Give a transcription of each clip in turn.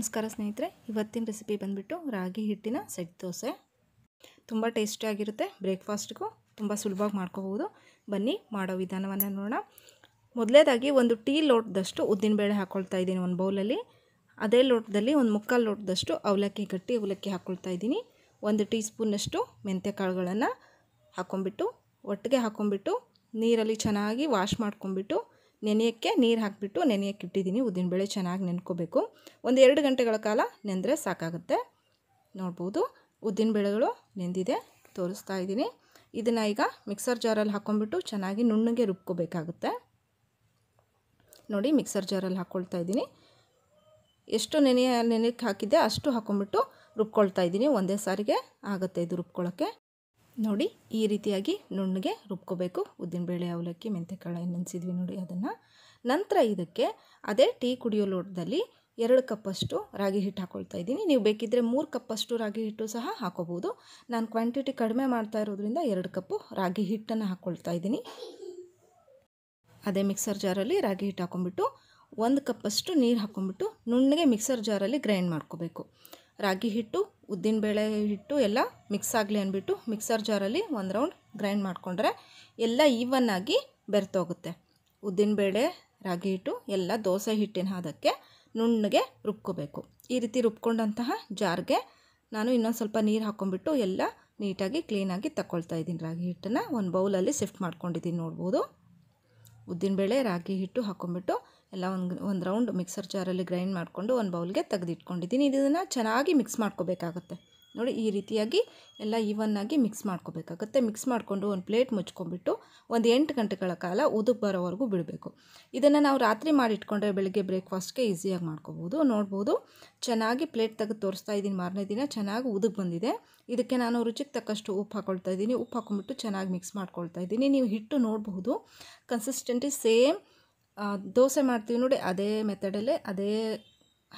ನಮಸ್ಕಾರ ಸ್ನೇಹಿತರೆ ಇವತ್ತಿನ ರೆಸಿಪಿ ಬಂದುಬಿಟ್ಟು ರಾಗಿ ಹಿಟ್ಟಿನ ಸೆಟ್ ದೋಸೆ ತುಂಬ ಟೇಸ್ಟಿಯಾಗಿರುತ್ತೆ ಬ್ರೇಕ್ಫಾಸ್ಟ್ಗೂ ತುಂಬ ಸುಲಭವಾಗಿ ಮಾಡ್ಕೋಬೋದು ಬನ್ನಿ ಮಾಡೋ ವಿಧಾನವನ್ನು ನೋಡೋಣ ಮೊದಲೇದಾಗಿ ಒಂದು ಟೀ ಲೋಟದಷ್ಟು ಉದ್ದಿನಬೇಳೆ ಹಾಕ್ಕೊಳ್ತಾ ಇದ್ದೀನಿ ಒಂದು ಬೌಲಲ್ಲಿ ಅದೇ ಲೋಟದಲ್ಲಿ ಒಂದು ಮುಕ್ಕಾಲು ಲೋಟದಷ್ಟು ಅವಲಕ್ಕಿ ಗಟ್ಟಿ ಅವಲಕ್ಕಿ ಹಾಕ್ಕೊಳ್ತಾ ಇದ್ದೀನಿ ಒಂದು ಟೀ ಸ್ಪೂನಷ್ಟು ಮೆಂತ್ಯ ಕಾಳುಗಳನ್ನು ಹಾಕ್ಕೊಂಬಿಟ್ಟು ಒಟ್ಟಿಗೆ ಹಾಕ್ಕೊಂಬಿಟ್ಟು ನೀರಲ್ಲಿ ಚೆನ್ನಾಗಿ ವಾಶ್ ಮಾಡ್ಕೊಂಬಿಟ್ಟು ನೆನೆಯೋಕ್ಕೆ ನೀರು ಹಾಕಿಬಿಟ್ಟು ನೆನೆಯೋಕ್ಕೆ ಇಟ್ಟಿದ್ದೀನಿ ಬೇಳೆ ಚೆನ್ನಾಗಿ ನೆನ್ಕೋಬೇಕು ಒಂದು ಎರಡು ಗಂಟೆಗಳ ಕಾಲ ನೆಂದರೆ ಸಾಕಾಗುತ್ತೆ ನೋಡ್ಬೋದು ಬೇಳೆಗಳು ನೆಂದಿದೆ ತೋರಿಸ್ತಾ ಇದ್ದೀನಿ ಇದನ್ನು ಈಗ ಮಿಕ್ಸರ್ ಜಾರಲ್ಲಿ ಹಾಕ್ಕೊಂಡ್ಬಿಟ್ಟು ಚೆನ್ನಾಗಿ ನುಣ್ಣಗೆ ರುಬ್ಕೋಬೇಕಾಗುತ್ತೆ ನೋಡಿ ಮಿಕ್ಸರ್ ಜಾರಲ್ಲಿ ಹಾಕ್ಕೊಳ್ತಾ ಇದ್ದೀನಿ ಎಷ್ಟು ನೆನೆಯ ನೆನೆಯಕ್ಕೆ ಹಾಕಿದ್ದೆ ಅಷ್ಟು ಹಾಕ್ಕೊಂಬಿಟ್ಟು ರುಬ್ಕೊಳ್ತಾ ಇದ್ದೀನಿ ಒಂದೇ ಸಾರಿಗೆ ಆಗುತ್ತೆ ಇದು ರುಬ್ಕೊಳ್ಳೋಕ್ಕೆ ನೋಡಿ ಈ ರೀತಿಯಾಗಿ ನುಣ್ಣಗೆ ರುಬ್ಕೋಬೇಕು ಉದ್ದಿನಬೇಳೆ ಅವಲಕ್ಕಿ ಮೆಂತೆಕಾಳು ನೆನೆಸಿದ್ವಿ ನೋಡಿ ಅದನ್ನು ನಂತರ ಇದಕ್ಕೆ ಅದೇ ಟೀ ಕುಡಿಯೋ ಲೋಟದಲ್ಲಿ ಎರಡು ಕಪ್ಪಷ್ಟು ರಾಗಿ ಹಿಟ್ಟು ಹಾಕ್ಕೊಳ್ತಾ ಇದ್ದೀನಿ ನೀವು ಬೇಕಿದ್ದರೆ ಮೂರು ಕಪ್ಪಷ್ಟು ರಾಗಿ ಹಿಟ್ಟು ಸಹ ಹಾಕೋಬೋದು ನಾನು ಕ್ವಾಂಟಿಟಿ ಕಡಿಮೆ ಮಾಡ್ತಾ ಇರೋದ್ರಿಂದ ಎರಡು ಕಪ್ಪು ರಾಗಿ ಹಿಟ್ಟನ್ನು ಹಾಕ್ಕೊಳ್ತಾ ಇದ್ದೀನಿ ಅದೇ ಮಿಕ್ಸರ್ ಜಾರಲ್ಲಿ ರಾಗಿ ಹಿಟ್ಟು ಹಾಕ್ಕೊಂಬಿಟ್ಟು ಒಂದು ಕಪ್ಪಷ್ಟು ನೀರು ಹಾಕ್ಕೊಂಬಿಟ್ಟು ನುಣ್ಣಗೆ ಮಿಕ್ಸರ್ ಜಾರಲ್ಲಿ ಗ್ರೈಂಡ್ ಮಾಡ್ಕೋಬೇಕು ರಾಗಿ ಹಿಟ್ಟು ಉದ್ದಿನಬೇಳೆ ಹಿಟ್ಟು ಎಲ್ಲ ಮಿಕ್ಸ್ ಆಗಲಿ ಅಂದ್ಬಿಟ್ಟು ಮಿಕ್ಸರ್ ಜಾರಲ್ಲಿ ಒಂದು ರೌಂಡ್ ಗ್ರೈಂಡ್ ಮಾಡಿಕೊಂಡ್ರೆ ಎಲ್ಲ ಈವನ್ನಾಗಿ ಬೆರ್ತೋಗುತ್ತೆ ಉದ್ದಿನಬೇಳೆ ರಾಗಿ ಹಿಟ್ಟು ಎಲ್ಲ ದೋಸೆ ಹಿಟ್ಟಿನ ಹಾದಕ್ಕೆ ನುಣ್ಣಗೆ ರುಬ್ಕೋಬೇಕು ಈ ರೀತಿ ರುಬ್ಕೊಂಡಂತಹ ಜಾರ್ಗೆ ನಾನು ಇನ್ನೊಂದು ಸ್ವಲ್ಪ ನೀರು ಹಾಕ್ಕೊಂಡ್ಬಿಟ್ಟು ಎಲ್ಲ ನೀಟಾಗಿ ಕ್ಲೀನಾಗಿ ತಗೊಳ್ತಾ ಇದ್ದೀನಿ ರಾಗಿ ಹಿಟ್ಟನ್ನು ಒಂದು ಬೌಲಲ್ಲಿ ಶಿಫ್ಟ್ ಮಾಡ್ಕೊಂಡಿದ್ದೀನಿ ನೋಡ್ಬೋದು ಉದ್ದಿನಬೇಳೆ ರಾಗಿ ಹಿಟ್ಟು ಹಾಕ್ಕೊಂಬಿಟ್ಟು ಎಲ್ಲ ಒಂದು ಒಂದು ರೌಂಡ್ ಮಿಕ್ಸರ್ ಜಾರಲ್ಲಿ ಗ್ರೈಂಡ್ ಮಾಡಿಕೊಂಡು ಒಂದು ಬೌಲ್ಗೆ ತೆಗೆದಿಟ್ಕೊಂಡಿದ್ದೀನಿ ಇದನ್ನು ಚೆನ್ನಾಗಿ ಮಿಕ್ಸ್ ಮಾಡ್ಕೋಬೇಕಾಗುತ್ತೆ ನೋಡಿ ಈ ರೀತಿಯಾಗಿ ಎಲ್ಲ ಈವನ್ನಾಗಿ ಮಿಕ್ಸ್ ಮಾಡ್ಕೋಬೇಕಾಗುತ್ತೆ ಮಿಕ್ಸ್ ಮಾಡಿಕೊಂಡು ಒಂದು ಪ್ಲೇಟ್ ಮುಚ್ಕೊಂಡ್ಬಿಟ್ಟು ಒಂದು ಎಂಟು ಗಂಟೆಗಳ ಕಾಲ ಉದು ಬರೋವರೆಗೂ ಬಿಡಬೇಕು ಇದನ್ನು ನಾವು ರಾತ್ರಿ ಮಾಡಿಟ್ಕೊಂಡ್ರೆ ಬೆಳಗ್ಗೆ ಬ್ರೇಕ್ಫಾಸ್ಟ್ಗೆ ಈಸಿಯಾಗಿ ಮಾಡ್ಕೋಬೋದು ನೋಡ್ಬೋದು ಚೆನ್ನಾಗಿ ಪ್ಲೇಟ್ ತೆಗೆದು ತೋರಿಸ್ತಾ ಇದ್ದೀನಿ ಮಾರನೇ ದಿನ ಚೆನ್ನಾಗಿ ಉದುಕ್ ಬಂದಿದೆ ಇದಕ್ಕೆ ನಾನು ರುಚಿಗೆ ತಕ್ಕಷ್ಟು ಉಪ್ಪು ಹಾಕೊಳ್ತಾ ಇದ್ದೀನಿ ಉಪ್ಪು ಹಾಕೊಂಡ್ಬಿಟ್ಟು ಚೆನ್ನಾಗಿ ಮಿಕ್ಸ್ ಮಾಡ್ಕೊಳ್ತಾ ಇದ್ದೀನಿ ನೀವು ಹಿಟ್ಟು ನೋಡಬಹುದು ಕನ್ಸಿಸ್ಟೆಂಟಿ ಸೇಮ್ ದೋಸೆ ಮಾಡ್ತೀವಿ ನೋಡಿ ಅದೇ ಮೆಥಡಲ್ಲೇ ಅದೇ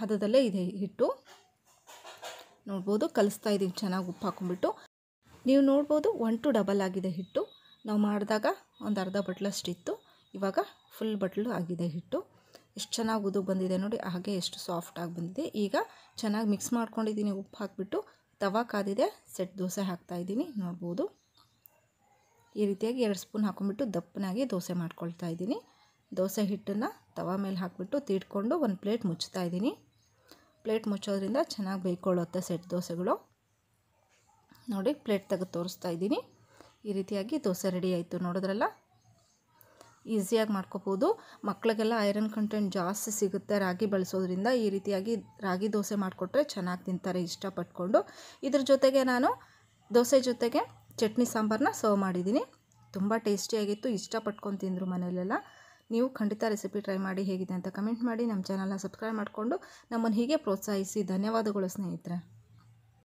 ಹದದಲ್ಲೇ ಇದೆ ಹಿಟ್ಟು ನೋಡ್ಬೋದು ಕಲಿಸ್ತಾ ಇದ್ದೀನಿ ಚೆನ್ನಾಗಿ ಉಪ್ಪು ಹಾಕೊಂಡ್ಬಿಟ್ಟು ನೀವು ನೋಡ್ಬೋದು ಒನ್ ಟು ಡಬಲ್ ಆಗಿದೆ ಹಿಟ್ಟು ನಾವು ಮಾಡಿದಾಗ ಒಂದು ಅರ್ಧ ಬಟ್ಲಷ್ಟಿತ್ತು ಇವಾಗ ಫುಲ್ ಬಟ್ಲು ಆಗಿದೆ ಹಿಟ್ಟು ಎಷ್ಟು ಚೆನ್ನಾಗಿ ಉದುಗ್ ಬಂದಿದೆ ನೋಡಿ ಹಾಗೆ ಎಷ್ಟು ಸಾಫ್ಟಾಗಿ ಬಂದಿದೆ ಈಗ ಚೆನ್ನಾಗಿ ಮಿಕ್ಸ್ ಮಾಡ್ಕೊಂಡಿದ್ದೀನಿ ಉಪ್ಪು ಹಾಕಿಬಿಟ್ಟು ತವಾ ಕಾದಿದೆ ಸೆಟ್ ದೋಸೆ ಹಾಕ್ತಾಯಿದ್ದೀನಿ ನೋಡ್ಬೋದು ಈ ರೀತಿಯಾಗಿ ಎರಡು ಸ್ಪೂನ್ ಹಾಕೊಂಡ್ಬಿಟ್ಟು ದಪ್ಪನಾಗಿ ದೋಸೆ ಮಾಡ್ಕೊಳ್ತಾ ಇದ್ದೀನಿ ದೋಸೆ ಹಿಟ್ಟನ್ನು ತವಾ ಮೇಲೆ ಹಾಕಿಬಿಟ್ಟು ತೀಡ್ಕೊಂಡು ಒಂದು ಪ್ಲೇಟ್ ಮುಚ್ತಾ ಇದ್ದೀನಿ ಪ್ಲೇಟ್ ಮುಚ್ಚೋದ್ರಿಂದ ಚೆನ್ನಾಗಿ ಬೇಯ್ಕೊಳ್ಳುತ್ತೆ ಸೆಟ್ ದೋಸೆಗಳು ನೋಡಿ ಪ್ಲೇಟ್ ತೆಗೆದು ತೋರಿಸ್ತಾ ಇದ್ದೀನಿ ಈ ರೀತಿಯಾಗಿ ದೋಸೆ ರೆಡಿ ಆಯಿತು ನೋಡಿದ್ರಲ್ಲ ಈಸಿಯಾಗಿ ಮಾಡ್ಕೋಬೋದು ಮಕ್ಕಳಿಗೆಲ್ಲ ಐರನ್ ಕಂಟೆಂಟ್ ಜಾಸ್ತಿ ಸಿಗುತ್ತೆ ರಾಗಿ ಬಳಸೋದ್ರಿಂದ ಈ ರೀತಿಯಾಗಿ ರಾಗಿ ದೋಸೆ ಮಾಡಿಕೊಟ್ರೆ ಚೆನ್ನಾಗಿ ತಿಂತಾರೆ ಇಷ್ಟಪಟ್ಕೊಂಡು ಇದ್ರ ಜೊತೆಗೆ ನಾನು ದೋಸೆ ಜೊತೆಗೆ ಚಟ್ನಿ ಸಾಂಬಾರನ್ನ ಸರ್ವ್ ಮಾಡಿದ್ದೀನಿ ತುಂಬ ಟೇಸ್ಟಿಯಾಗಿತ್ತು ಇಷ್ಟಪಟ್ಕೊಂಡು ತಿಂದರು ಮನೆಯಲ್ಲೆಲ್ಲ ನೀವು ಖಂಡಿತ ರೆಸಿಪಿ ಟ್ರೈ ಮಾಡಿ ಹೇಗಿದೆ ಅಂತ ಕಮೆಂಟ್ ಮಾಡಿ ನಮ್ಮ ಚಾನಲ್ನ ಸಬ್ಸ್ಕ್ರೈಬ್ ಮಾಡಿಕೊಂಡು ನಮ್ಮನ್ನು ಹೀಗೆ ಪ್ರೋತ್ಸಾಹಿಸಿ ಧನ್ಯವಾದಗಳು ಸ್ನೇಹಿತರೆ